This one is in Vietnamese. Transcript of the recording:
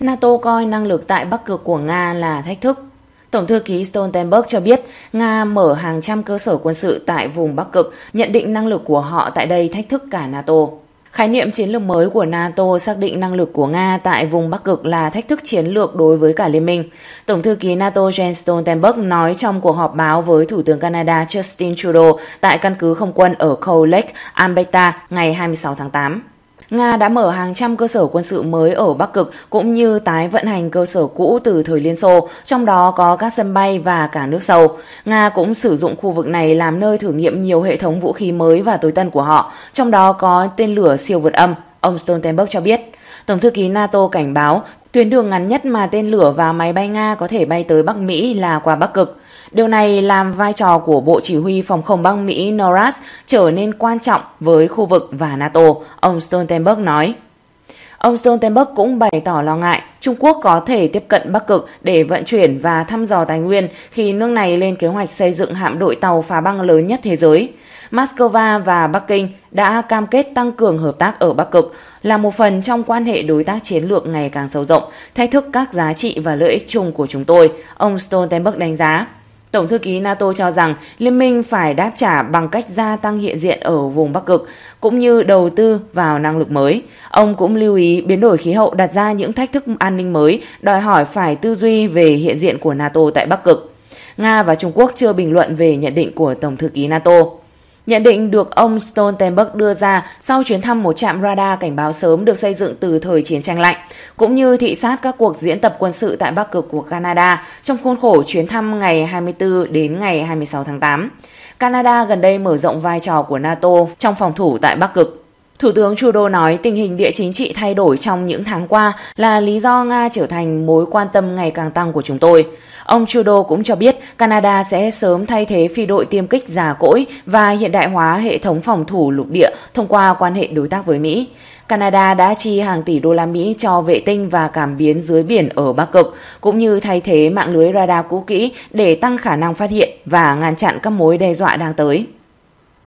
NATO coi năng lực tại Bắc Cực của Nga là thách thức. Tổng thư ký Stoltenberg cho biết Nga mở hàng trăm cơ sở quân sự tại vùng Bắc Cực, nhận định năng lực của họ tại đây thách thức cả NATO. Khái niệm chiến lược mới của NATO xác định năng lực của Nga tại vùng Bắc Cực là thách thức chiến lược đối với cả liên minh. Tổng thư ký NATO Jens Stoltenberg nói trong cuộc họp báo với Thủ tướng Canada Justin Trudeau tại căn cứ không quân ở Cold Lake, Alberta ngày 26 tháng 8. Nga đã mở hàng trăm cơ sở quân sự mới ở Bắc Cực cũng như tái vận hành cơ sở cũ từ thời Liên Xô, trong đó có các sân bay và cả nước sâu. Nga cũng sử dụng khu vực này làm nơi thử nghiệm nhiều hệ thống vũ khí mới và tối tân của họ, trong đó có tên lửa siêu vượt âm, ông Stoltenberg cho biết. Tổng thư ký NATO cảnh báo Tuyến đường ngắn nhất mà tên lửa và máy bay Nga có thể bay tới Bắc Mỹ là qua Bắc Cực. Điều này làm vai trò của Bộ Chỉ huy Phòng không Bắc Mỹ NORAD trở nên quan trọng với khu vực và NATO, ông Stoltenberg nói. Ông Stoltenberg cũng bày tỏ lo ngại Trung Quốc có thể tiếp cận Bắc Cực để vận chuyển và thăm dò tài nguyên khi nước này lên kế hoạch xây dựng hạm đội tàu phá băng lớn nhất thế giới. Moscow và Bắc Kinh đã cam kết tăng cường hợp tác ở Bắc Cực là một phần trong quan hệ đối tác chiến lược ngày càng sâu rộng, thách thức các giá trị và lợi ích chung của chúng tôi, ông Stoltenberg đánh giá. Tổng thư ký NATO cho rằng liên minh phải đáp trả bằng cách gia tăng hiện diện ở vùng Bắc Cực, cũng như đầu tư vào năng lực mới. Ông cũng lưu ý biến đổi khí hậu đặt ra những thách thức an ninh mới, đòi hỏi phải tư duy về hiện diện của NATO tại Bắc Cực. Nga và Trung Quốc chưa bình luận về nhận định của Tổng thư ký NATO. Nhận định được ông Stoltenberg đưa ra sau chuyến thăm một trạm radar cảnh báo sớm được xây dựng từ thời chiến tranh lạnh, cũng như thị sát các cuộc diễn tập quân sự tại Bắc Cực của Canada trong khuôn khổ chuyến thăm ngày 24 đến ngày 26 tháng 8. Canada gần đây mở rộng vai trò của NATO trong phòng thủ tại Bắc Cực. Thủ tướng Trudeau nói tình hình địa chính trị thay đổi trong những tháng qua là lý do Nga trở thành mối quan tâm ngày càng tăng của chúng tôi. Ông Trudeau cũng cho biết Canada sẽ sớm thay thế phi đội tiêm kích già cỗi và hiện đại hóa hệ thống phòng thủ lục địa thông qua quan hệ đối tác với Mỹ. Canada đã chi hàng tỷ đô la Mỹ cho vệ tinh và cảm biến dưới biển ở Bắc Cực, cũng như thay thế mạng lưới radar cũ kỹ để tăng khả năng phát hiện và ngăn chặn các mối đe dọa đang tới.